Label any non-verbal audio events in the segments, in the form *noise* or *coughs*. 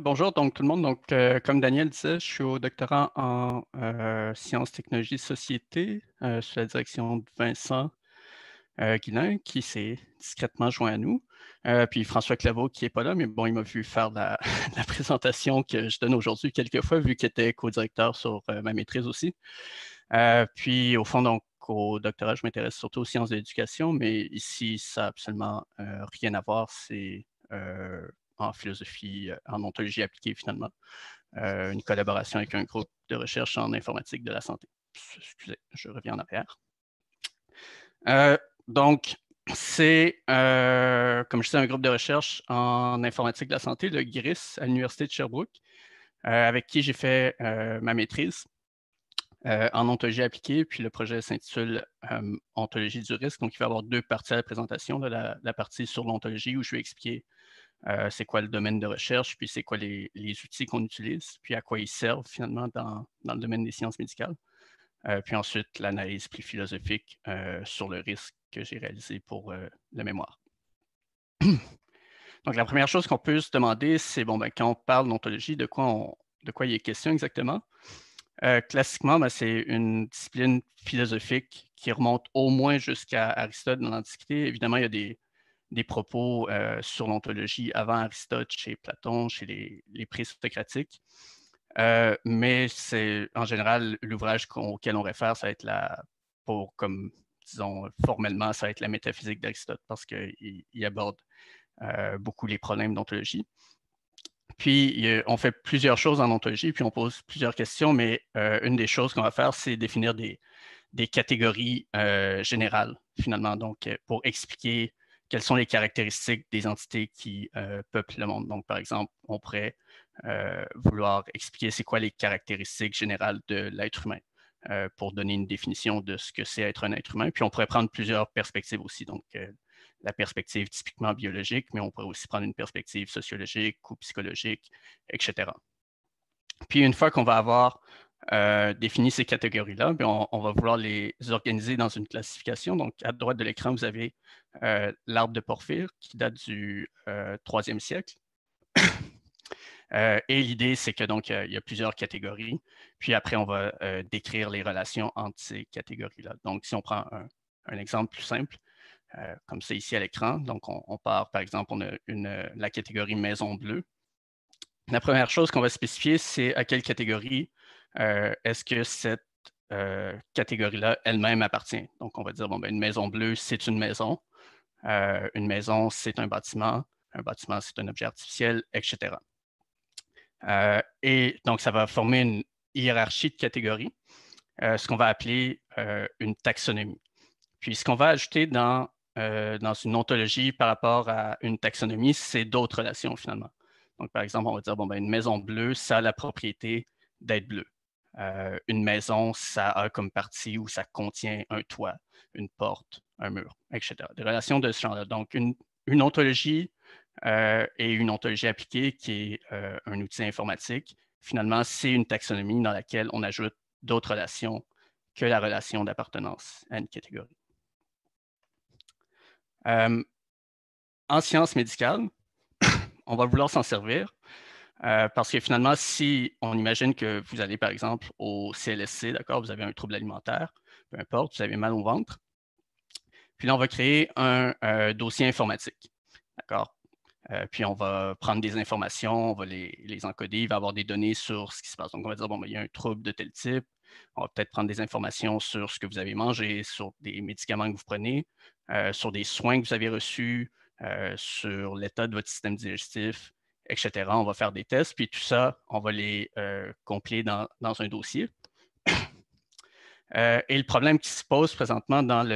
Bonjour donc tout le monde. Donc, euh, comme Daniel disait, je suis au doctorat en euh, sciences, technologies, société euh, sous la direction de Vincent euh, Guilin, qui s'est discrètement joint à nous. puis François Claveau, qui n'est pas là, mais bon, il m'a vu faire *laughs* la, présentation que je donne aujourd'hui quelques fois, vu qu'il était co-directeur sur ma maîtrise aussi. puis au fond, donc, au doctorat, je m'intéresse surtout aux sciences de l'éducation, mais ici, ça n'a absolument rien à voir. C'est en philosophie, euh, en ontologie appliquée finalement, euh, une collaboration avec un groupe de recherche en informatique de la santé. Excusez, je reviens en arrière. Euh, donc, c'est, comme je disais, un groupe de recherche en informatique de la santé, de GRIS, à l'Université de Sherbrooke, avec qui j'ai fait ma maîtrise. en ontologie appliquée, puis le projet s'intitule Ontologie du risque. Donc, il va y avoir deux parties à la présentation. la, partie sur l'ontologie où je vais expliquer euh, c'est quoi le domaine de recherche, puis c'est quoi les, outils qu'on utilise, puis à quoi ils servent finalement dans, le domaine des sciences médicales. Euh, puis ensuite, l'analyse plus philosophique euh, sur le risque que j'ai réalisé pour la mémoire. Donc, la première chose qu'on peut se demander, c'est bon, ben, quand on parle d'ontologie, de quoi, de quoi il est question exactement? classiquement, ben, c'est une discipline philosophique qui remonte au moins jusqu'à Aristote dans l'Antiquité. Évidemment, il y a des, des propos euh, sur l'ontologie avant Aristote chez Platon, chez les, les euh, mais c'est en général l'ouvrage auquel on réfère, ça va être la, pour comme formellement, ça va être la métaphysique d'Aristote parce qu'il aborde euh, beaucoup les problèmes d'ontologie. Puis on fait plusieurs choses en ontologie, puis on pose plusieurs questions, mais une des choses qu'on va faire, c'est définir des, des catégories générales finalement, donc pour expliquer quelles sont les caractéristiques des entités qui euh, peuplent le monde. Donc, par exemple, on pourrait euh, vouloir expliquer c'est quoi les caractéristiques générales de l'être humain euh, pour donner une définition de ce que c'est être un être humain. Puis on pourrait prendre plusieurs perspectives aussi. Donc, la perspective typiquement biologique, mais on pourrait aussi prendre une perspective sociologique ou psychologique, etc. Puis une fois qu'on va avoir euh, définit ces catégories-là, ben, on, va vouloir les organiser dans une classification. Donc, à droite de l'écran, vous avez euh, l'arbre de porphyre qui date du euh, troisième 3e siècle. *coughs* et l'idée, c'est que donc, il y a plusieurs catégories. Puis après, on va décrire les relations entre ces catégories-là. Donc, si on prend un, exemple plus simple, comme c'est ici à l'écran, donc on, part, par exemple, on a la catégorie maison bleue. La première chose qu'on va spécifier, c'est à quelle catégorie euh, est-ce que cette euh, catégorie-là elle-même appartient? Donc, on va dire, bon, ben, une maison bleue, c'est une maison. Euh, une maison, c'est un bâtiment. Un bâtiment, c'est un objet artificiel, etc. et donc, ça va former une hiérarchie de catégories, ce qu'on va appeler une taxonomie. Puis ce qu'on va ajouter dans, dans une ontologie par rapport à une taxonomie, c'est d'autres relations finalement. Donc, par exemple, on va dire, bon, ben, une maison bleue, ça a la propriété d'être bleue. Euh, une maison, ça a comme partie où ça contient un toit, une porte, un mur, etc. Des relations de ce genre-là. Donc, une, ontologie euh, et une ontologie appliquée qui est euh, un outil informatique, finalement, c'est une taxonomie dans laquelle on ajoute d'autres relations que la relation d'appartenance à une catégorie. en sciences médicales, *coughs* on va vouloir s'en servir euh, parce que finalement, si on imagine que vous allez, par exemple, au CLSC, d'accord, vous avez un trouble alimentaire, peu importe, vous avez mal au ventre, puis là, on va créer un euh, dossier informatique, d'accord? Euh, puis on va prendre des informations, on va les, encoder, il va avoir des données sur ce qui se passe. Donc, on va dire, bon, ben, il y a un trouble de tel type, on va peut-être prendre des informations sur ce que vous avez mangé, sur des médicaments que vous prenez, sur des soins que vous avez reçus, sur l'état de votre système digestif, etc. On va faire des tests, puis tout ça, on va les euh, compléter dans, un dossier. *coughs* Euh, et le problème qui se pose présentement dans,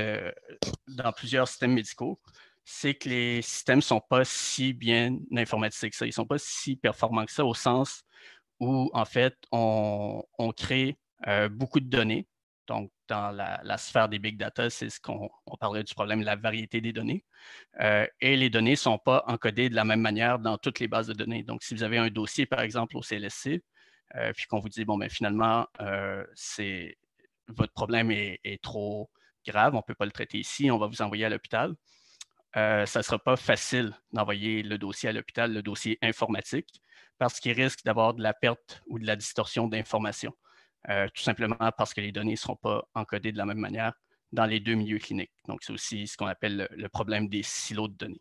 plusieurs systèmes médicaux, c'est que les systèmes ne sont pas si bien informatisés que ça. Ils ne sont pas si performants que ça au sens où, en fait, on, crée euh, beaucoup de données donc, dans la, sphère des big data, c'est ce qu'on parlait du problème de la variété des données. Euh, et les données ne sont pas encodées de la même manière dans toutes les bases de données. Donc, si vous avez un dossier, par exemple, au CLSC, euh, puis qu'on vous dit, bon, mais ben, finalement, euh, votre problème est, trop grave, on ne peut pas le traiter ici, on va vous envoyer à l'hôpital. ça ne sera pas facile d'envoyer le dossier à l'hôpital, le dossier informatique, parce qu'il risque d'avoir de la perte ou de la distorsion d'informations. Euh, tout simplement parce que les données ne seront pas encodées de la même manière dans les deux milieux cliniques. Donc, c'est aussi ce qu'on appelle le, problème des silos de données.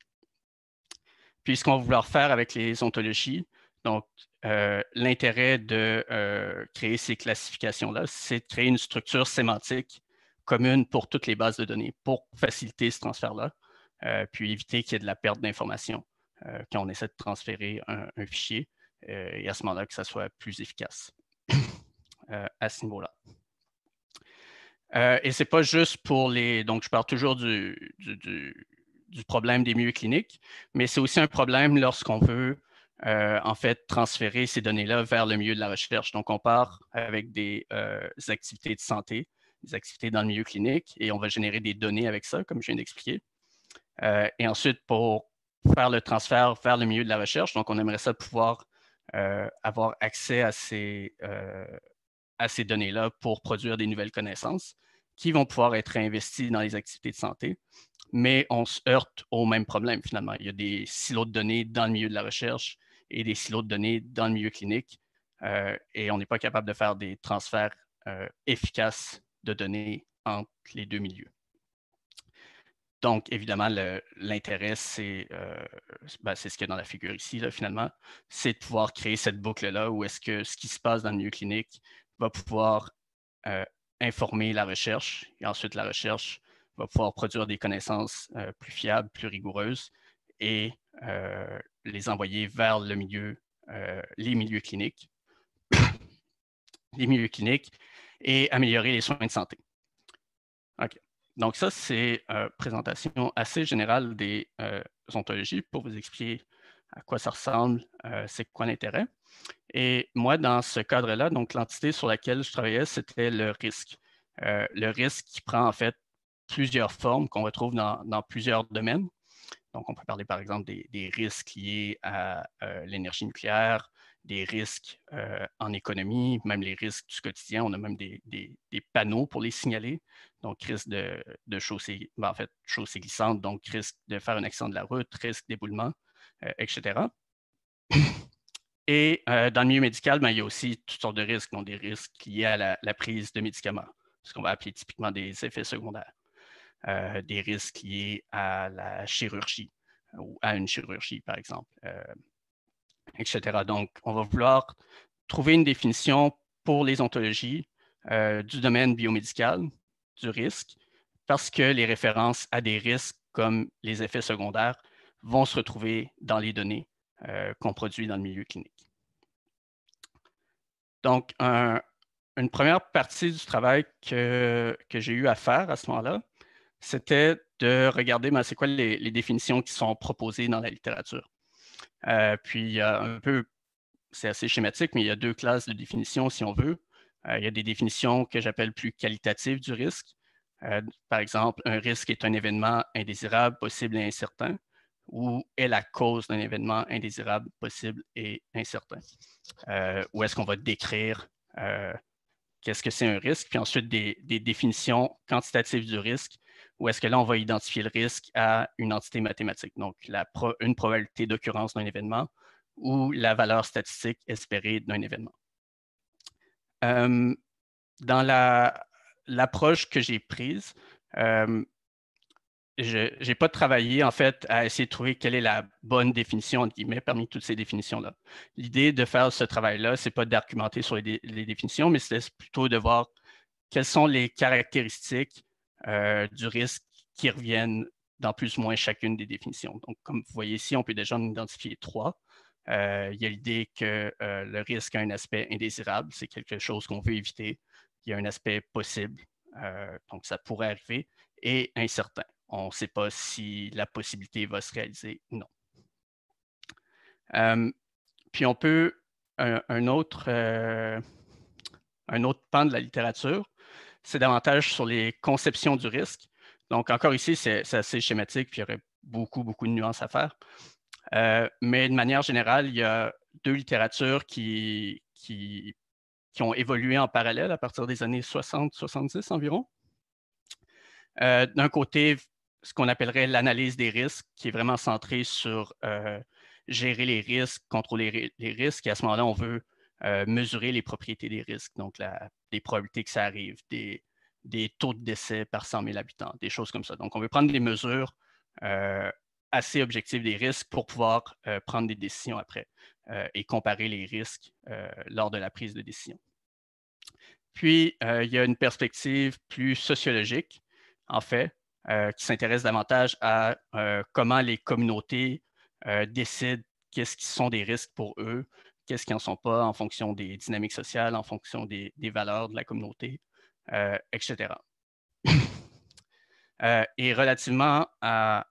Puis, ce qu'on va vouloir faire avec les ontologies, donc euh, l'intérêt de euh, créer ces classifications-là, c'est de créer une structure sémantique commune pour toutes les bases de données pour faciliter ce transfert-là, puis éviter qu'il y ait de la perte d'informations quand on essaie de transférer un, un fichier et à ce moment-là que ça soit plus efficace. Euh, à ce niveau-là. Euh, et ce n'est pas juste pour les. Donc, je parle toujours du, problème des milieux cliniques, mais c'est aussi un problème lorsqu'on veut, euh, en fait, transférer ces données-là vers le milieu de la recherche. Donc, on part avec des, activités de santé, des activités dans le milieu clinique, et on va générer des données avec ça, comme je viens d'expliquer. et ensuite, pour faire le transfert vers le milieu de la recherche, donc on aimerait ça pouvoir avoir accès à ces à ces données-là pour produire des nouvelles connaissances qui vont pouvoir être investies dans les activités de santé, mais on se heurte au même problème finalement. Il y a des silos de données dans le milieu de la recherche et des silos de données dans le milieu clinique euh, et on n'est pas capable de faire des transferts euh, efficaces de données entre les deux milieux. Donc, évidemment, l'intérêt, euh, ben, c'est ce qu'il y a dans la figure ici, finalement, c'est de pouvoir créer cette boucle-là où est-ce que ce qui se passe dans le milieu clinique va pouvoir euh, informer la recherche et ensuite la recherche va pouvoir produire des connaissances euh, plus fiables, plus rigoureuses et euh, les envoyer vers le milieu, les milieux cliniques, *coughs* les milieux cliniques et améliorer les soins de santé. OK. Donc ça, c'est une présentation assez générale des ontologies pour vous expliquer à quoi ça ressemble, c'est quoi l'intérêt. Et moi, dans ce cadre-là, donc l'entité sur laquelle je travaillais, c'était le risque. Euh, le risque qui prend en fait plusieurs formes qu'on retrouve dans, plusieurs domaines. Donc, on peut parler par exemple des, risques liés à euh, l'énergie nucléaire, des risques euh, en économie, même les risques du quotidien. On a même des, panneaux pour les signaler. Donc, risque de, chaussée, ben, en fait, chaussée glissante, donc risque de faire une accident de la route, risque d'éboulement, etc. Et euh, dans le milieu médical, ben, il y a aussi toutes sortes de risques, dont des risques liés à la, prise de médicaments, ce qu'on va appeler typiquement des effets secondaires, euh, des risques liés à la chirurgie ou à une chirurgie, par exemple, euh, etc. Donc, on va vouloir trouver une définition pour les ontologies du domaine biomédical, du risque, parce que les références à des risques comme les effets secondaires vont se retrouver dans les données euh, qu'on produit dans le milieu clinique. Donc, une première partie du travail que, j'ai eu à faire à ce moment-là, c'était de regarder ben, c'est quoi les, définitions qui sont proposées dans la littérature. Euh, puis, il y a un peu, c'est assez schématique, mais il y a deux classes de définitions si on veut. Euh, il y a des définitions que j'appelle plus qualitatives du risque. par exemple, un risque est un événement indésirable, possible et incertain. Où est la cause d'un événement indésirable possible et incertain. Euh, où est-ce qu'on va décrire euh, qu'est-ce que c'est un risque, puis ensuite des, définitions quantitatives du risque, où est-ce que là, on va identifier le risque à une entité mathématique, donc une probabilité d'occurrence d'un événement ou la valeur statistique espérée d'un événement. Euh, dans l'approche que j'ai prise, je n'ai pas travaillé en fait à essayer de trouver quelle est la bonne définition entre guillemets parmi toutes ces définitions-là. L'idée de faire ce travail-là, ce n'est pas d'argumenter sur les, définitions, mais c'est plutôt de voir quelles sont les caractéristiques euh, du risque qui reviennent dans plus ou moins chacune des définitions. Donc, comme vous voyez ici, on peut déjà en identifier trois. Euh, il y a l'idée que euh, le risque a un aspect indésirable, c'est quelque chose qu'on veut éviter. Il y a un aspect possible, donc ça pourrait arriver, et incertain on ne sait pas si la possibilité va se réaliser ou non. Euh, puis on peut, un, autre, euh, un autre pan de la littérature, c'est davantage sur les conceptions du risque. Donc encore ici, c'est assez schématique, puis il y aurait beaucoup, beaucoup de nuances à faire. Euh, mais de manière générale, il y a deux littératures qui, qui, ont évolué en parallèle à partir des années 60-70 environ. D'un côté, ce qu'on appellerait l'analyse des risques, qui est vraiment centrée sur euh, gérer les risques, contrôler les risques. Et à ce moment-là, on veut euh, mesurer les propriétés des risques, donc la, les probabilités que ça arrive, des, taux de décès par 100 000 habitants, des choses comme ça. Donc, on veut prendre des mesures euh, assez objectives des risques pour pouvoir prendre des décisions après et comparer les risques lors de la prise de décision. Puis, il y a une perspective plus sociologique, en fait, euh, qui s'intéresse davantage à euh, comment les communautés euh, décident qu'est-ce qui sont des risques pour eux, qu'est-ce qui n'en sont pas en fonction des dynamiques sociales, en fonction des, valeurs de la communauté, etc. *laughs* et relativement à,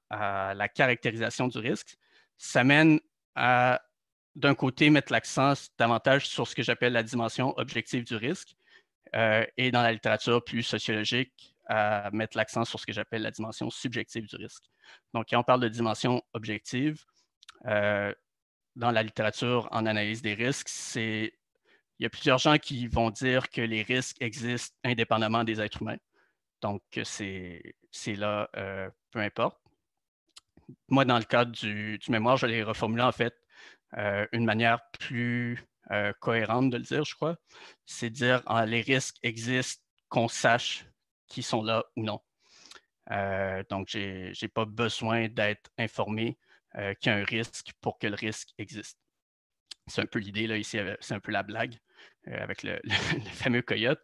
la caractérisation du risque, ça mène à, d'un côté, mettre l'accent davantage sur ce que j'appelle la dimension objective du risque, et dans la littérature plus sociologique, à mettre l'accent sur ce que j'appelle la dimension subjective du risque. Donc, quand on parle de dimension objective, euh, dans la littérature en analyse des risques, c'est il y a plusieurs gens qui vont dire que les risques existent indépendamment des êtres humains. Donc, c'est là, euh, peu importe. Moi, dans le cadre du, mémoire, je l'ai reformulé en fait euh, une manière plus cohérente de le dire, je crois. C'est dire ah, les risques existent qu'on sache qui sont là ou non. Euh, donc, je n'ai pas besoin d'être informé euh, qu'il y a un risque pour que le risque existe. C'est un peu l'idée, là, ici, euh, c'est un peu la blague avec *laughs* le, fameux coyote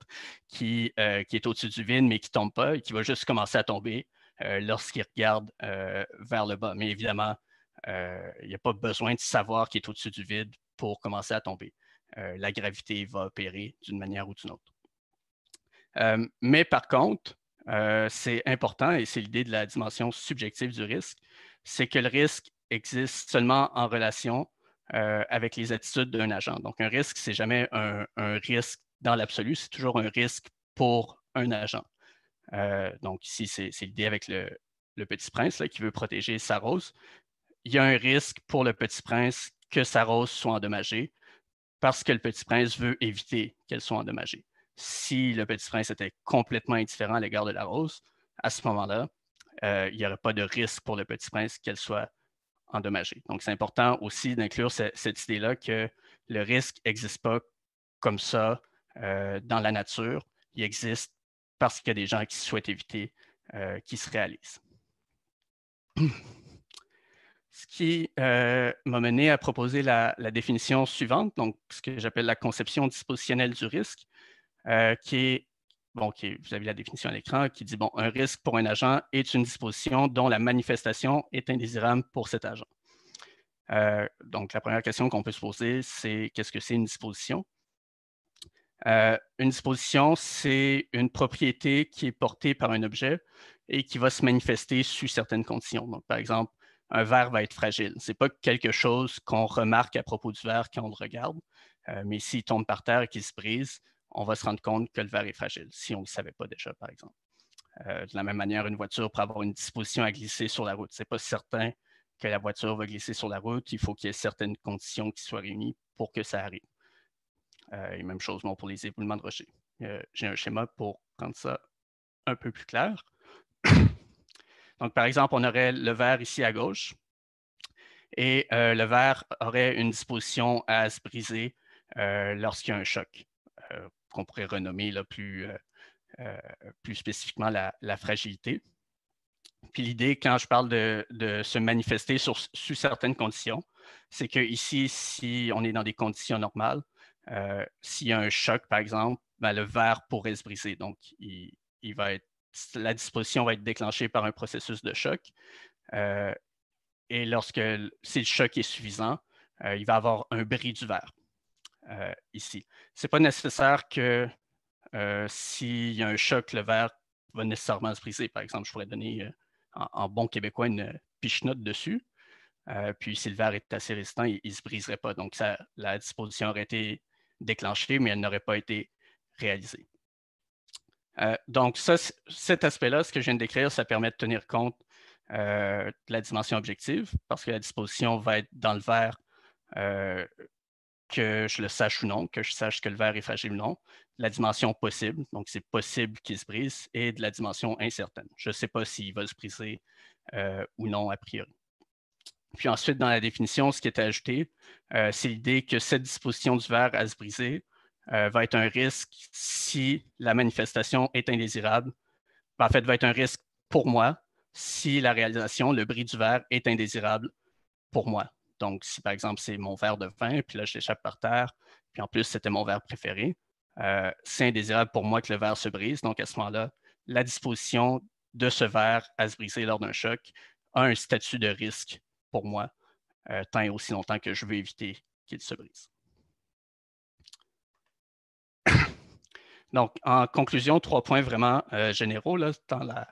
qui, est au-dessus du vide, mais qui ne tombe pas et qui va juste commencer à tomber lorsqu'il regarde vers le bas. Mais évidemment, il n'y a pas besoin de savoir qu'il est au-dessus du vide pour commencer à tomber. la gravité va opérer d'une manière ou d'une autre. Euh, mais par contre, euh, c'est important, et c'est l'idée de la dimension subjective du risque, c'est que le risque existe seulement en relation euh, avec les attitudes d'un agent. Donc, un risque, c'est jamais un, risque dans l'absolu, c'est toujours un risque pour un agent. donc, ici, c'est l'idée avec le, petit prince qui veut protéger sa rose. Il y a un risque pour le petit prince que sa rose soit endommagée parce que le petit prince veut éviter qu'elle soit endommagée si le Petit Prince était complètement indifférent à l'égard de la rose, à ce moment-là, euh, il n'y aurait pas de risque pour le Petit Prince qu'elle soit endommagée. Donc, c'est important aussi d'inclure cette idée-là que le risque n'existe pas comme ça euh, dans la nature. Il existe parce qu'il y a des gens qui souhaitent éviter euh, qui se réalisent. *clears throat* Ce qui euh, m'a mené à proposer la, la, définition suivante, donc ce que j'appelle la conception dispositionnelle du risque, euh, qui est, bon, vous avez la définition à l'écran, qui dit, bon, un risque pour un agent est une disposition dont la manifestation est indésirable pour cet agent. Euh, donc, la première question qu'on peut se poser, c'est qu'est-ce que c'est une disposition? Euh, une disposition, c'est une propriété qui est portée par un objet et qui va se manifester sous certaines conditions. Donc, par exemple, un verre va être fragile. Ce n'est pas quelque chose qu'on remarque à propos du verre quand on le regarde, mais s'il tombe par terre et qu'il se brise, on va se rendre compte que le verre est fragile, si on ne le savait pas déjà, par exemple. Euh, de la même manière, une voiture peut avoir une disposition à glisser sur la route. Ce n'est pas certain que la voiture va glisser sur la route. Il faut qu'il y ait certaines conditions qui soient réunies pour que ça arrive. Euh, et même chose pour les éboulements de rochers. Euh, j'ai un schéma pour rendre ça un peu plus clair. *coughs* Donc, par exemple, on aurait le verre ici à gauche et le verre aurait une disposition à se briser lorsqu'il y a un choc qu'on pourrait renommer plus, euh, euh, plus spécifiquement la, fragilité. Puis l'idée, quand je parle de, se manifester sous certaines conditions, c'est que ici, si on est dans des conditions normales, euh, s'il y a un choc, par exemple, ben, le verre pourrait se briser. Donc, la disposition va être déclenchée par un processus de choc. et lorsque si le choc est suffisant, il va avoir un bris du verre. Euh, ici. Ce n'est pas nécessaire que euh, s'il y a un choc, le verre va nécessairement se briser. Par exemple, je pourrais donner euh, en, bon québécois une pichenote dessus. puis si le verre est assez résistant, il ne se briserait pas. Donc, ça, la disposition aurait été déclenchée, mais elle n'aurait pas été réalisée. donc, ça, cet aspect-là, ce que je viens de décrire, ça permet de tenir compte de la dimension objective, parce que la disposition va être dans le verre que je le sache ou non, que je sache que le verre est fragile ou non, la dimension possible, donc c'est possible qu'il se brise, et de la dimension incertaine. Je ne sais pas s'il va se briser euh, ou non a priori. Puis ensuite, dans la définition, ce qui est ajouté, euh, c'est l'idée que cette disposition du verre à se briser euh, va être un risque si la manifestation est indésirable. Ben, en fait, va être un risque pour moi si la réalisation, le bris du verre est indésirable pour moi. Donc, si par exemple, c'est mon verre de vin, puis là, je l'échappe par terre, puis en plus, c'était mon verre préféré, euh, c'est indésirable pour moi que le verre se brise. Donc, à ce moment-là, la disposition de ce verre à se briser lors d'un choc a un statut de risque pour moi, euh, tant et aussi longtemps que je veux éviter qu'il se brise. *coughs* Donc, en conclusion, trois points vraiment euh, généraux là, dans la,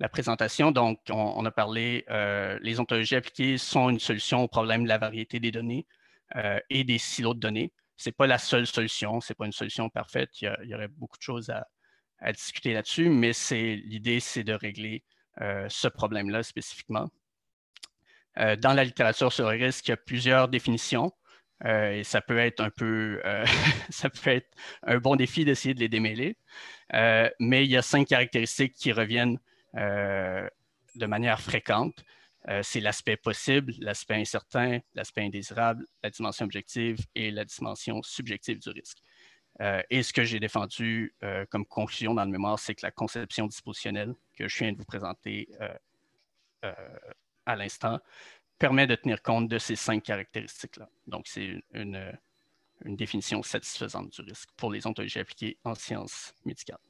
la présentation. Donc, on, a parlé, euh, les ontologies appliquées sont une solution au problème de la variété des données euh, et des silos de données. Ce n'est pas la seule solution, ce n'est pas une solution parfaite. Il y, aurait beaucoup de choses à, discuter là-dessus, mais l'idée, c'est de régler euh, ce problème-là spécifiquement. dans la littérature sur le risque, il y a plusieurs définitions. et ça peut être un peu, *laughs* ça peut être un bon défi d'essayer de les démêler. mais il y a cinq caractéristiques qui reviennent euh, de manière fréquente. Euh, c'est l'aspect possible, l'aspect incertain, l'aspect indésirable, la dimension objective et la dimension subjective du risque. Euh, et ce que j'ai défendu comme conclusion dans le mémoire, c'est que la conception dispositionnelle que je viens de vous présenter à l'instant permet de tenir compte de ces cinq caractéristiques-là. Donc, c'est une, définition satisfaisante du risque pour les ontologies appliquées en sciences médicales.